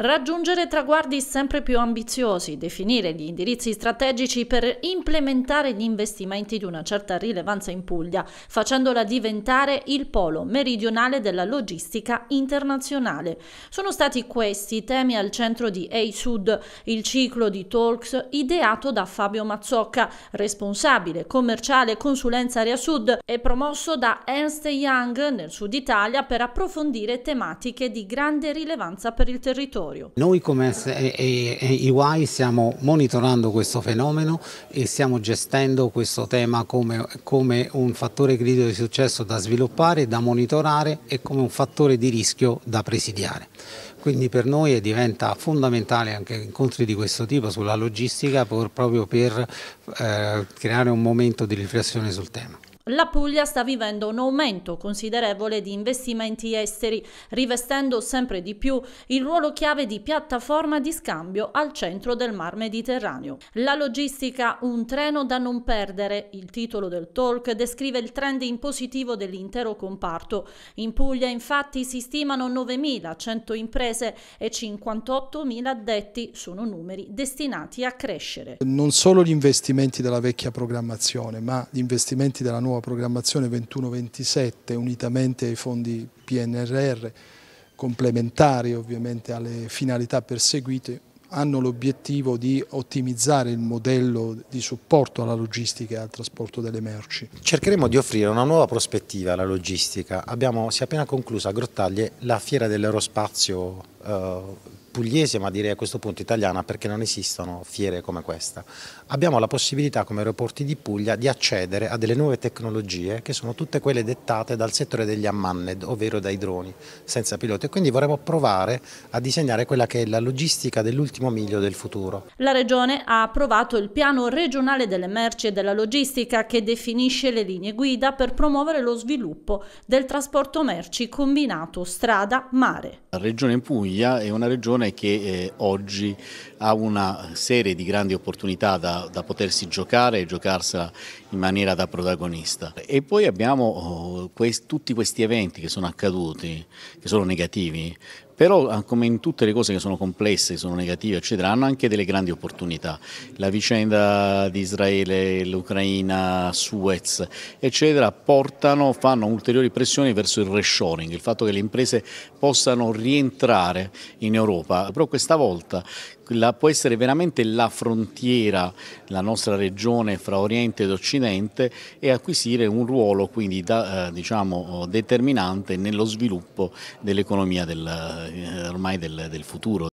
Raggiungere traguardi sempre più ambiziosi, definire gli indirizzi strategici per implementare gli investimenti di una certa rilevanza in Puglia, facendola diventare il polo meridionale della logistica internazionale. Sono stati questi i temi al centro di EISUD, il ciclo di talks ideato da Fabio Mazzocca, responsabile commerciale consulenza Area Sud e promosso da Ernst Young nel Sud Italia per approfondire tematiche di grande rilevanza per il territorio territorio. Noi come EY stiamo monitorando questo fenomeno e stiamo gestendo questo tema come, come un fattore critico di successo da sviluppare, da monitorare e come un fattore di rischio da presidiare quindi per noi diventa fondamentale anche incontri di questo tipo sulla logistica proprio per eh, creare un momento di riflessione sul tema. La Puglia sta vivendo un aumento considerevole di investimenti esteri, rivestendo sempre di più il ruolo chiave di piattaforma di scambio al centro del Mar Mediterraneo. La logistica Un treno da non perdere, il titolo del talk, descrive il trend in positivo dell'intero comparto. In Puglia infatti si stimano 9.100 imprese e 58.000 addetti sono numeri destinati a crescere. Non solo gli investimenti della vecchia programmazione, ma gli investimenti della nuova nuova programmazione 21-27 unitamente ai fondi PNRR complementari ovviamente alle finalità perseguite hanno l'obiettivo di ottimizzare il modello di supporto alla logistica e al trasporto delle merci. Cercheremo di offrire una nuova prospettiva alla logistica. Abbiamo, si è appena conclusa a Grottaglie la fiera dell'aerospazio eh, pugliese, ma direi a questo punto italiana, perché non esistono fiere come questa. Abbiamo la possibilità come aeroporti di Puglia di accedere a delle nuove tecnologie che sono tutte quelle dettate dal settore degli ammanned, ovvero dai droni senza piloti e quindi vorremmo provare a disegnare quella che è la logistica dell'ultimo miglio del futuro. La Regione ha approvato il piano regionale delle merci e della logistica che definisce le linee guida per promuovere lo sviluppo del trasporto merci combinato strada-mare. La Regione Puglia è una regione generazione che eh, oggi ha una serie di grandi opportunità da, da, potersi giocare e giocarsela in maniera da protagonista. E poi abbiamo oh, quest, tutti questi eventi che sono accaduti, che sono negativi, però ah, come in tutte le cose che sono complesse, sono negative, eccetera, hanno anche delle grandi opportunità. La vicenda di Israele, l'Ucraina, Suez, eccetera, portano, fanno ulteriori pressioni verso il reshoring, il fatto che le imprese possano rientrare in Europa. Però questa volta la, può essere veramente la frontiera, la nostra regione fra Oriente ed Occidente e acquisire un ruolo quindi da, eh, diciamo, determinante nello sviluppo dell'economia del, eh, ormai del, del futuro